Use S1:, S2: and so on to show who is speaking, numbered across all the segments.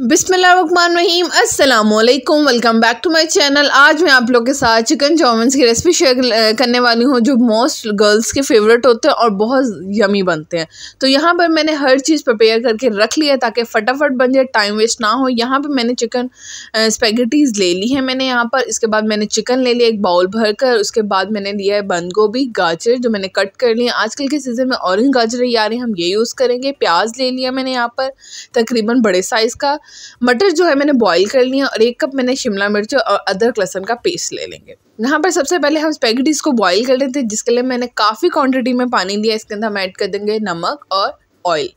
S1: बिसमीम अल्लाम welcome back to my channel आज मैं आप लोग के साथ चिकन चाउमिन्स की रेसिपी शेयर करने वाली हूँ जो मोस्ट गर्ल्स के फेवरेट होते हैं और बहुत यमी बनते हैं तो यहाँ पर मैंने हर चीज़ प्रिपेयर करके रख लिया ताकि फटाफट बन जाए टाइम वेस्ट ना हो यहाँ पर मैंने चिकन स्पेगेटीज़ ले ली है मैंने यहाँ पर इसके बाद मैंने चिकन ले लिया एक बाउल भर कर उसके बाद मैंने लिया है बंद गोभी गाजर जो मैंने कट कर लिए आजकल के सीज़न में ऑरेंज गाजर आ रही हम ये यूज़ करेंगे प्याज ले लिया मैंने यहाँ पर तकरीबन बड़े साइज़ का मटर जो है मैंने बॉईल कर लिया और एक कप मैंने शिमला मिर्च और अदरक लहसन का पेस्ट ले लेंगे यहाँ पर सबसे पहले हम स्पेगेटीज़ को बॉईल कर लेते हैं जिसके लिए मैंने काफ़ी क्वांटिटी में पानी दिया इसके अंदर हम ऐड कर देंगे नमक और ऑयल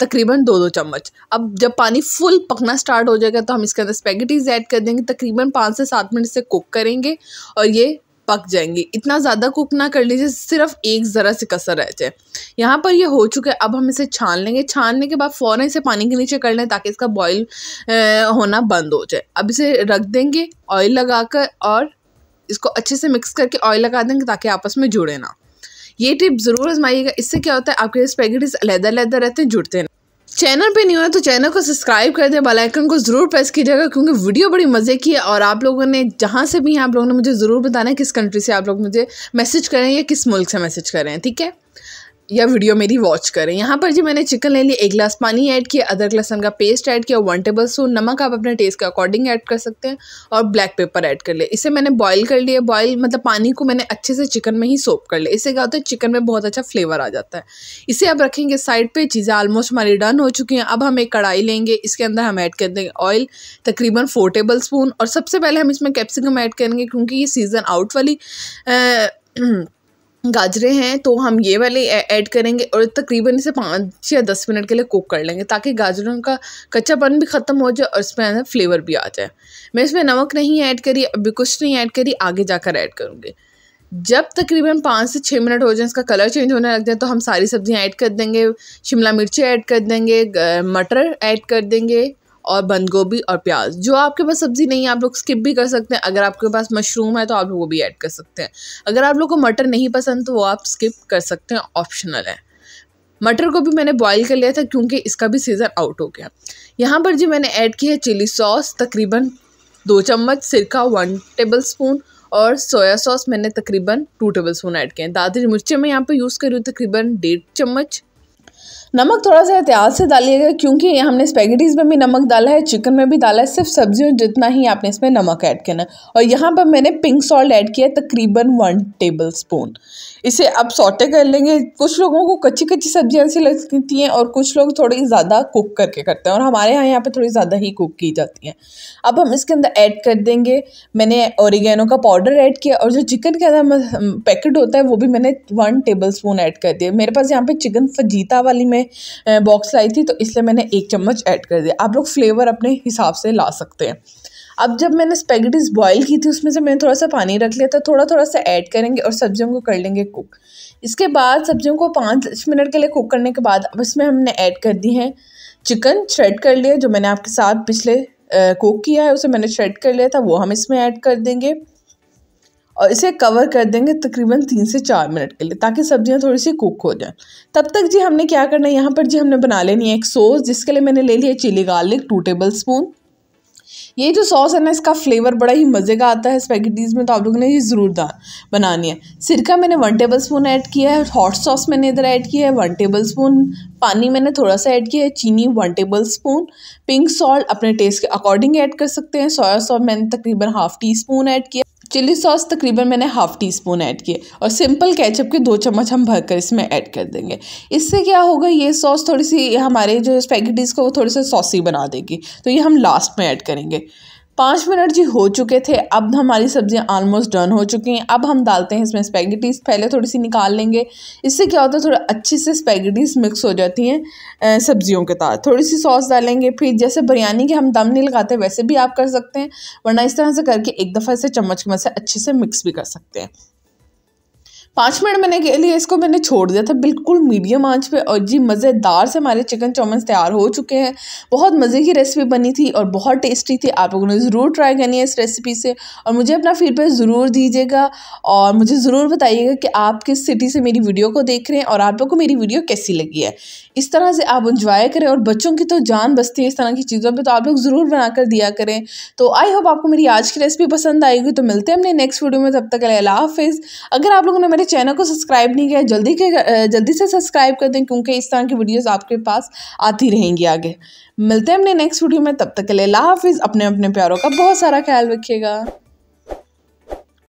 S1: तकरीबन दो दो चम्मच अब जब पानी फुल पकना स्टार्ट हो जाएगा तो हम इसके अंदर स्पेगटीज ऐड कर देंगे तकरीबन पाँच से सात मिनट से कुक करेंगे और ये पक जाएंगी इतना ज़्यादा कुक ना कर लीजिए सिर्फ एक ज़रा सी कसर रह जाए यहाँ पर ये हो चुका है अब हम इसे छान लेंगे छानने के बाद फ़ौरन इसे पानी के नीचे कर लें ताकि इसका बॉयल होना बंद हो जाए अब इसे रख देंगे ऑयल लगा कर और इसको अच्छे से मिक्स करके ऑयल लगा देंगे ताकि आपस में जुड़े ना ये टिप ज़रूर आजमाइएगा इससे क्या होता है आपके स्पेगेटीज अलहदा अलहदा रहते हैं जुड़ते हैं चैनल पे नहीं हुआ तो चैनल को सब्सक्राइब कर दें बेल आइकन को ज़रूर प्रेस कीजिएगा क्योंकि वीडियो बड़ी मज़े की है और आप लोगों ने जहाँ से भी हैं आप लोगों ने मुझे ज़रूर बताना है किस कंट्री से आप लोग मुझे मैसेज करें या किस मुल्क से मैसेज करें ठीक है या वीडियो मेरी वॉच करें यहाँ पर जी मैंने चिकन ले लिया एक गिलास पानी ऐड किया अदरक लहसन का पेस्ट ऐड किया वन टेबल स्पून नमक आप अपने टेस्ट के अकॉर्डिंग ऐड कर सकते हैं और ब्लैक पेपर ऐड कर लिया इसे मैंने बॉईल कर लिया बॉईल मतलब पानी को मैंने अच्छे से चिकन में ही सोप कर लिया इससे क्या होता है चिकन में बहुत अच्छा फ्लेवर आ जाता है इसे आप रखेंगे साइड पर चीज़ें आलमोस्ट हमारी डन हो चुकी हैं अब हम एक कढ़ाई लेंगे इसके अंदर हम ऐड कर देंगे ऑयल तकरीबन फोर टेबल स्पून और सबसे पहले हम इसमें कैप्सिकम ऐड करेंगे क्योंकि ये सीज़न आउट वाली गाजरे हैं तो हम ये वाले ऐड करेंगे और तकरीबन इसे पाँच या दस मिनट के लिए कुक कर लेंगे ताकि गाजरों का कच्चापन भी ख़त्म हो जाए और इसमें अंदर फ्लेवर भी आ जाए मैं इसमें नमक नहीं ऐड करी अभी कुछ नहीं ऐड करी आगे जाकर ऐड करूँगी जब तकरीबन पाँच से छः मिनट हो जाए इसका कलर चेंज होने लग जाए तो हम सारी सब्ज़ियाँ ऐड कर देंगे शिमला मिर्ची ऐड कर देंगे मटर ऐड कर देंगे और बंद गोभी और प्याज जो आपके पास सब्ज़ी नहीं है आप लोग स्किप भी कर सकते हैं अगर आपके पास मशरूम है तो आप लोग वो भी ऐड कर सकते हैं अगर आप लोग को मटर नहीं पसंद तो वो आप स्किप कर सकते हैं ऑप्शनल है मटर को भी मैंने बॉईल कर लिया था क्योंकि इसका भी सीज़न आउट हो गया यहाँ पर जी मैंने ऐड की है चिली सॉस तकरीबन दो चम्मच सिरका वन टेबल स्पून और सोया सॉस मैंने तकरीबन टू टेबल स्पून ऐड किए हैं दादरी मिर्चें मैं यहाँ पर यूज़ कर रही हूँ तकरीबन डेढ़ चम्मच नमक थोड़ा सा एहतियात से डालिएगा क्योंकि हमने स्पेगेटीज़ में भी नमक डाला है चिकन में भी डाला है सिर्फ सब्जियों जितना ही आपने इसमें नमक ऐड करना है और यहाँ पर मैंने पिंक सॉल्ट ऐड किया है तकरीबन वन टेबल स्पून इसे अब सोटे कर लेंगे कुछ लोगों को कच्ची कच्ची सब्जियाँ ऐसी लगती हैं और कुछ लोग थोड़ी ज़्यादा कुक करके करते हैं और हमारे यहाँ यहाँ पर थोड़ी ज़्यादा ही कुक की जाती हैं अब हम इसके अंदर ऐड कर देंगे मैंने औरिगेनो का पाउडर ऐड किया और जो चिकन के अंदर पैकेट होता है वो भी मैंने वन टेबल स्पून ऐड कर दिया मेरे पास यहाँ पर चिकन फजीता वाली में बॉक्स लाई थी तो इसलिए मैंने एक चम्मच ऐड कर दिया आप लोग फ्लेवर अपने हिसाब से ला सकते हैं अब जब मैंने स्पेगेटीज बॉईल की थी उसमें से मैंने थोड़ा सा पानी रख लिया था थोड़ा थोड़ा सा ऐड करेंगे और सब्जियों को कर लेंगे कुक इसके बाद सब्जियों को पाँच मिनट के लिए कुक करने के बाद अब इसमें हमने ऐड कर दी है चिकन श्रेड कर लिया जो मैंने आपके साथ पिछले कुक किया है उसे मैंने श्रेड कर लिया था वो हम इसमें ऐड कर देंगे और इसे कवर कर देंगे तकरीबन तीन से चार मिनट के लिए ताकि सब्जियां थोड़ी सी कुक हो जाएं तब तक जी हमने क्या करना है यहाँ पर जी हमने बना लेनी है एक सॉस जिसके लिए मैंने ले लिया chilli garlic two tablespoon ये जो सॉस है ना इसका फ्लेवर बड़ा ही मज़े का आता है स्पैगेटीज़ में तो आप लोगों ने ये ज़रूर दान बनानी है सिरका मैंने वन टेबल स्पून ऐड किया है हॉट सॉस मैंने इधर ऐड किया है वन टेबल स्पून पानी मैंने थोड़ा सा ऐड किया है चीनी one tablespoon pink salt अपने टेस्ट के अकॉर्डिंग ऐड कर सकते हैं सोया सॉस मैंने तकरीबन हाफ़ टी स्पून ऐड किया चिली सॉस तकरीबन मैंने हाफ़ टी स्पून ऐड किए और सिंपल केचप के दो चम्मच हम भर कर इसमें ऐड कर देंगे इससे क्या होगा ये सॉस थोड़ी सी हमारे जो स्पैगेटीज़ को वो थोड़ी सा सॉसी बना देगी तो ये हम लास्ट में ऐड करेंगे पाँच मिनट जी हो चुके थे अब हमारी सब्ज़ियाँ आलमोस्ट डन हो चुकी हैं अब हम डालते हैं इसमें स्पैगेटीज़ पहले थोड़ी सी निकाल लेंगे इससे क्या होता है थोड़ा अच्छी से स्पैगेटीज़ मिक्स हो जाती हैं सब्ज़ियों के साथ थोड़ी सी सॉस डालेंगे फिर जैसे बिरयानी के हम दम नहीं लगाते वैसे भी आप कर सकते हैं वरना इस तरह से करके एक दफ़ा इसे चम्मच के मदद से अच्छे से मिक्स भी कर सकते हैं पाँच मिनट मैंने के लिए इसको मैंने छोड़ दिया था बिल्कुल मीडियम आंच पे और जी मज़ेदार से हमारे चिकन चौमिन तैयार हो चुके हैं बहुत मज़े की रेसिपी बनी थी और बहुत टेस्टी थी आप लोगों ने ज़रूर ट्राई करनी है इस रेसिपी से और मुझे अपना फीडबैक ज़रूर दीजिएगा और मुझे ज़रूर बताइएगा कि आप किस सिटी से मेरी वीडियो को देख रहे हैं और आप लोग को मेरी वीडियो कैसी लगी है इस तरह से आप इंजॉय करें और बच्चों की तो जान बसती है इस तरह की चीज़ों पर तो आप लोग ज़रूर बनाकर दिया करें तो आई होप आपको मेरी आज की रेसिपी पसंद आएगी तो मिलते हैं अपने नेक्स्ट वीडियो में तब तक अला हाफिज़ अगर आप लोगों ने मेरे चैनल को सब्सक्राइब नहीं किया जल्दी के जल्दी से सब्सक्राइब कर दें क्योंकि इस तरह की वीडियोस आपके पास आती रहेंगी आगे मिलते हैं अपने नेक्स्ट वीडियो में तब तक के लिए लाला हाफिज़ अपने अपने प्यारों का बहुत सारा ख्याल रखिएगा